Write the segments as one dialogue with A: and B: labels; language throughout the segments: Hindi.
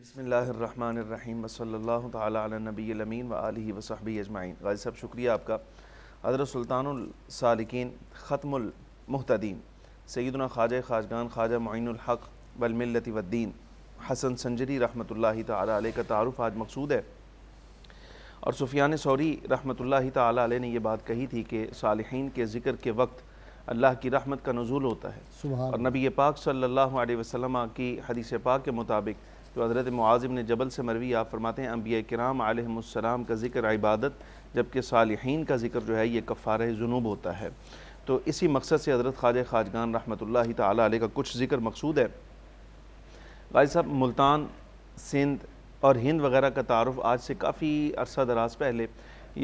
A: बसमीम वसल्ला वसल्लामीन वली वसहबी अजमाइन गाजी साहब शुक्रिया आपका हज़रत सुल्तानसालिकिन ख़त्मलमतदीन सैदना ख्वाजा ख़ाजगान ख्वाजा मोइनहक वलमिलती वद्दीन हसन सन्जरी रहमत ला का तारफ़ आज मकसूद है और सुफियान सौरी रहमत ला ने यह बात कही थी कि सालहन के ज़िक्र के वक्त अल्लाह की रहमत का नज़ुल होता है और नबी पाक सल्ला वसलम की हदीस पाक के मुताबिक तो हज़रत मुआजिम ने जबल से मरवी आप फरमाते हैं अम्बिया कराम आलम का ज़िक्र इबादत जबकि सालहन का ज़िक्र जो है ये कफ़ार जुनूब होता है तो इसी मकसद से हज़रत ख्वाज खाजगान रहमत ला का कुछ ज़िक्र मकसूद है गाय साहब मुल्तान सिंध और हिंद वगैरह का तारफ़ आज से काफ़ी अरसा दराज पहले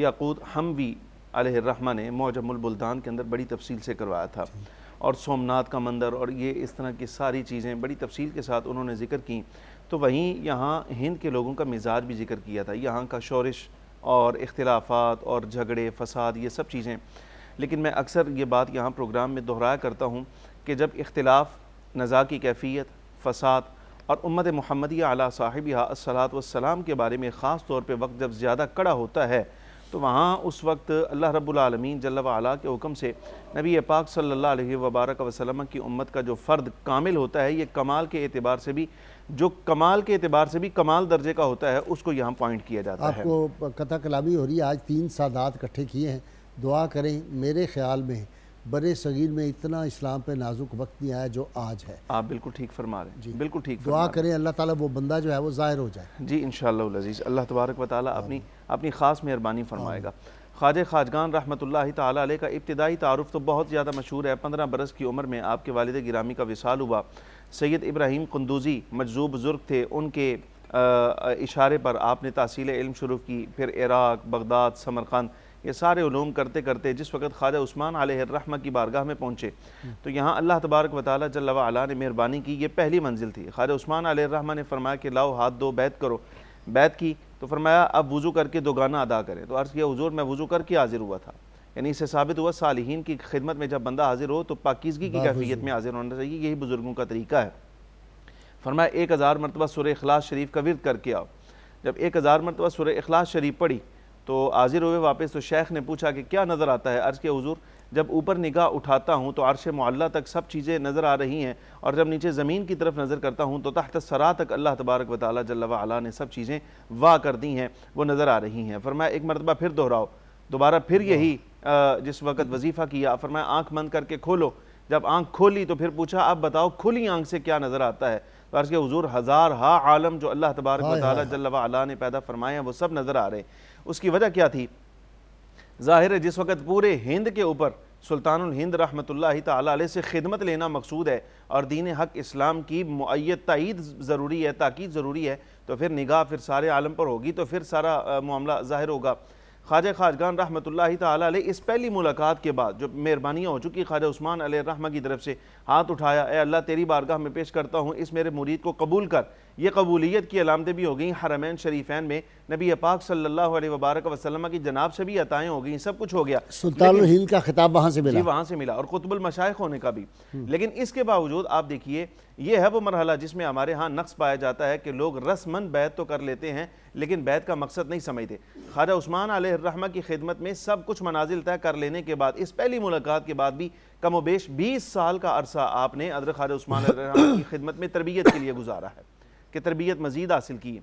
A: याकूत भी अलहमा ने मौजमुलबुल्तान के अंदर बड़ी तफसील से करवाया था और सोमनाथ का मंदिर और ये इस तरह की सारी चीज़ें बड़ी तफसील के साथ उन्होंने जिक्र की तो वहीं यहाँ हिंद के लोगों का मिजाज भी जिक्र किया था यहाँ का शोरिश और इख्तलाफात और झगड़े फसाद ये सब चीज़ें लेकिन मैं अक्सर ये बात यहाँ प्रोग्राम में दोहराया करता हूँ कि जब इख्तलाफ नज़ा की कैफियत फसाद और उम्मत महमदी अला साहिब सलात वसलाम के बारे में ख़ास तौर पर वक्त जब ज़्यादा कड़ा होता है तो वहाँ उस वक्त अल्लाह रब्लमीन जल्ला वाला के हुक्म से नबी पाक सल्ला वबारक वसलम की उम्मत का जो फ़र्द कामिल होता है ये कमाल के एतबार से भी जो कमाल के एतबार से भी कमाल दर्जे का होता है उसको यहाँ पॉइंट किया जाता आपको है आपको कथा कलामी हो रही है आज तीन सादात इकट्ठे किए हैं दुआ करें मेरे ख्याल में बर सगीर में इतना इस्लाम पे नाजुक वक्त नहीं आया जो आज है आप बिल्कुल ठीक फरमा रहे हैं जी बिल्कुल ठीक दुआ करें अल्लाह ताला वो बंदा जो है वो ज़ाहिर हो जाए जी इन शजीज़ अल्लाह तबारक व ताली अपनी अपनी ख़ास मेहरबानी फरमाएगा ख्वाजा खाजगान रहमत ला का इब्तदाई तारफ़ तो बहुत ज़्यादा मशहूर है पंद्रह बरस की उम्र में आपके वालद गिरामी का विसाल हुआ सैद इब्राहिम कंदूजी मजजूब बुज़ुर्ग थे उनके इशारे पर आपने तहसील इल्म शुरू की फिर इराक बगदाद समरकंद ये सारे ूम करते करते जिस वक्त ख्वाजा उस्मान आलहमा की बारगाह में पहुँचे तो यहाँ अल्लाह तबारक वाली जल्ला ने मेहरबानी की ये पहली मंजिल थी ख्वाजा उस्मान आलहमा ने फरमाया कि लाओ हाथ दो बैत करो बैत की तो फरमाया अब वज़ू करके दो गाना अदा करें तो अर्ज़ किया हजूर मैं वज़ू करके हाजिर हुआ था यानी इससे साबित हुआ सालहीन की खिदमत में जब बंदा हाजिर हो तो पाकिजगी की कैफियत में हाजिर होना चाहिए यही बुज़ुर्गों का तरीका है फरमाया एक हज़ार मरतबा सुर अखलास शरीफ का विरद करके आओ जब एक हज़ार मरतबा सुर अखलास शरीफ पढ़ी तो हाजिर हुए वापस तो शेख ने पूछा कि क्या नज़र आता है अर्ज़ के हजूर जब ऊपर निगाह उठाता हूँ तो अरश मल्ला तक सब चीज़ें नज़र आ रही हैं और जब नीचे ज़मीन की तरफ नज़र करता हूँ तो तहत सरा तक अल्लाह तबारक वाली जल्ला ने सब चीज़ें वाह कर दी हैं वो नज़र आ रही हैं फरमाया एक मरतबा फिर दोहराओ दोबारा फिर यही जिस वक्त वजीफ़ा किया फरमाया आँख बंद करके खोलो जब आँख खोली तो फिर पूछा अब बताओ खुली आँख से क्या नज़र आता है तो अर्ज के हजूर हज़ार हा आलम जो अल्लाह तबारक जल्ला ने पैदा फरमाए हैं वो सब नज़र आ रहे हैं उसकी वजह क्या थी ज़ाहिर है जिस वक्त पूरे हिंद के ऊपर सुल्तान हिंद रहमत ताली से खिदमत लेना मकसूद है और दीन हक इस्लाम की मैत तइद ज़रूरी है ताकि ज़रूरी है तो फिर निगाह फिर सारे आलम पर होगी तो फिर सारा मामला ज़ाहिर होगा ख्वाजा खाजगान रहमत ला इस पहली मुलाकात के बाद जब मेहरबानियाँ हो चुकी ख्वाजा उस्मान रहमा की तरफ से हाथ उठाया ए अल्लाह तेरी बारगाह में पेश करता हूँ इस मेरे मुरीद को कबूल कर ये कबूलियत की अलामतें भी हो गई हरमैन शरीफैन में नबी पाक सल्ला वबारक वसलम की जनाब से भी अतएँ हो गई सब कुछ हो गया सुल्तान का खिताब वहाँ से मिला वहाँ से मिला और कुतबुल मशाइ होने का भी हम्म। लेकिन इसके बावजूद आप देखिए ये है वो मरहला जिसमें हमारे यहाँ नक्स पाया जाता है कि लोग रसमंद बैत तो कर लेते हैं लेकिन बैत का मकसद नहीं समझते ख्वाजा उस्मान रहमा की खिदमत में सब कुछ मनाजिल तय कर लेने के बाद इस पहली मुलाकात के बाद भी कमो बेश बीस साल का अरसा आपने अदर खार उस्मान की खिदमत में तरबियत के लिए गुजारा है कि तरबियत मजीद हासिल की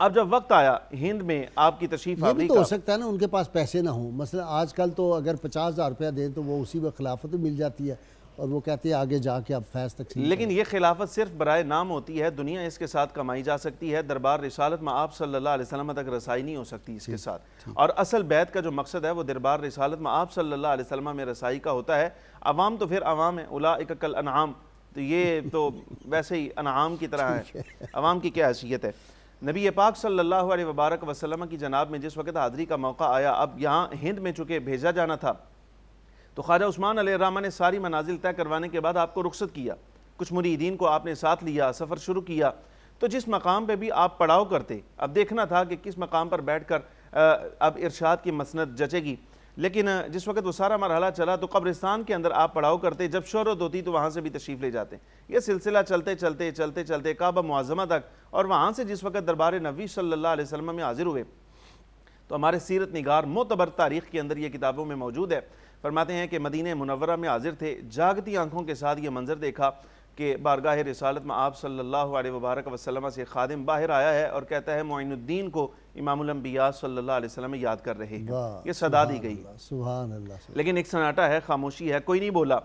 A: अब जब वक्त आया हिंद में आपकी तशरीफ आ भी तो हो सकता है ना उनके पास पैसे ना हो मसला आजकल तो अगर पचास हज़ार रुपया दें तो वो उसी में खिलाफत मिल जाती है और वो कहती है आगे जाके अब फैस तक लेकिन ये खिलाफत सिर्फ बरए नाम होती है दुनिया इसके साथ कमाई जा सकती है दरबार रिसालत में आप सल्लल्लाहु अलैहि वसल्लम तक रसाई नहीं हो सकती इसके साथ और असल बैत का जो मकसद है वो दरबार रिसालत में आप सल्लल्लाहु अलैहि वसल्लम में रसाई का होता है अवाम तो फिर अवाम है उला कल अनाम तो ये तो वैसे ही अनाम की तरह है अवाम की क्या हैसियत है नबी पाक सल्लल्लाहु अलैहि वबारक वसल्लम की जनाब में जिस वक्त हाज़री का मौका आया अब यहाँ हिंद में चूँकि भेजा जाना था तो ख्वाजा उस्मान रामा ने सारी मनाजिल तय करवाने के बाद आपको रुख्सत किया कुछ मुरीदीन को आपने साथ लिया सफ़र शुरू किया तो जिस मकाम पर भी आप पड़ाव करते अब देखना था कि किस मकाम पर बैठ कर अब इर्शाद की मसनत जचेगी लेकिन जिस वक्त वो सारा मरहला चला तो कब्रिस्तान के अंदर आप पड़ाव करते जब शहरत होती तो वहाँ से भी तशरीफ़ ले जाते ये सिलसिला चलते चलते चलते चलते काबा मुआज़मा तक और वहाँ से जिस वक्त दरबार नबी सल्ला वसम में हाजिर हुए तो हमारे सीरत निगार मोतबर तारीख़ के अंदर ये किताबों में मौजूद है फरमाते हैं कि मदीन मुनवरा में हाजिर थे जागती आंखों के साथ ये मंजर देखा कि बारगाह रसालत में आप सल्ला वबारक वसलम से खादिम बाहर आया है और कहता है मोनुद्दीन को इमामबिया सल्ला वसलम याद कर रहे हैं ये सदा दी गई लेकिन एक सन्नाटा है खामोशी है कोई नहीं बोला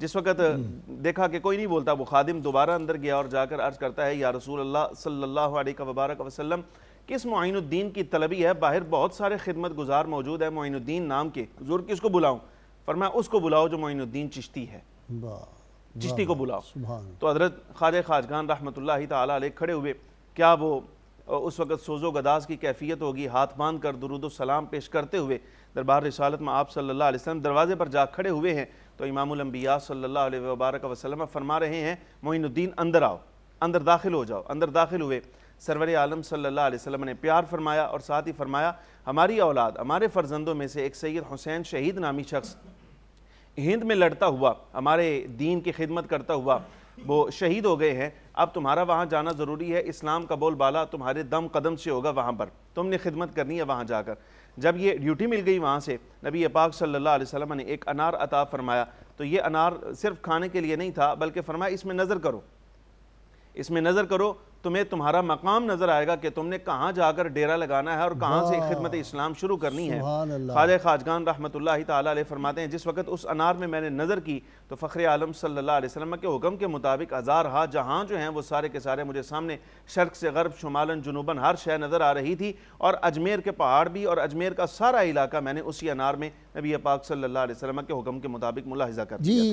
A: जिस वक्त हम्म। देखा कि कोई नहीं बोलता वो खादिम दोबारा अंदर गया और जाकर अर्ज करता है या रसूल अल्लाह अलैहि वबारक वसलम किस मोनुद्दीन की तलबी है बाहर बहुत सारे खिदमत गुजार मौजूद है मोनुद्दीन नाम के हजूर किसको बुलाऊँ फरमा उसको बुलाओ जो मोइनुद्दीन चिश्ती है चिश्ती को बुलाओ तो हजरत ख्वाजा खाजगान रहमत खड़े हुए क्या वो उस वक्त सोजो गदाज की कैफियत होगी हाथ बांध कर दरुद सलाम पेश करते हुए दरबार रसालत में आप सल्लल्लाहु अलैहि वसल्लम दरवाजे पर जा खड़े हुए हैं तो इमामबिया सल्ला वबारक वसलम फरमा रहे हैं मोइनुद्दीन अंदर आओ अंदर दाखिल हो जाओ अंदर दाखिल हुए सरवर आलम सल्ला वसम ने प्यार फरमाया और साथ ही फरमाया हमारी औलाद हमारे फर्जंदों में से एक सैद हुसैन शहीद नामी शख्स हिंद में लड़ता हुआ हमारे दीन की खिदमत करता हुआ वो शहीद हो गए हैं अब तुम्हारा वहाँ जाना ज़रूरी है इस्लाम का बोल बाला तुम्हारे दम कदम से होगा वहाँ पर तुमने खिदमत करनी है वहाँ जाकर जब ये ड्यूटी मिल गई वहाँ से नबी पाक सल्लल्लाहु अलैहि वसल्लम ने एक अनार अता फरमाया तो ये अनार सिर्फ खाने के लिए नहीं था बल्कि फरमाया इसमें नज़र करो इसमें नज़र करो तुम्हें तुम्हारा मकाम नजर आएगा कि तुमने कहाँ जाकर डेरा लगाना है और कहाँ से खिदमत इस्लाम शुरू करनी है ख्वाजा खाजगान रहमत ताली फरमाते हैं जिस वक्त उस अनार में मैंने नज़र की तो फ़ख्र आलम सल्ला वसम के हुक्म के मुताबिक अजार हाथ जहाँ जो हैं वो सारे के सारे मुझे सामने शर्क से गर्ब शुमालन जुनूबन हर शह नज़र आ रही थी और अजमेर के पहाड़ भी और अजमेर का सारा इलाका मैंने उसी अनार में नबी पाक सल्ला वसम के हुक्म के मुताबिक मुलाजा कर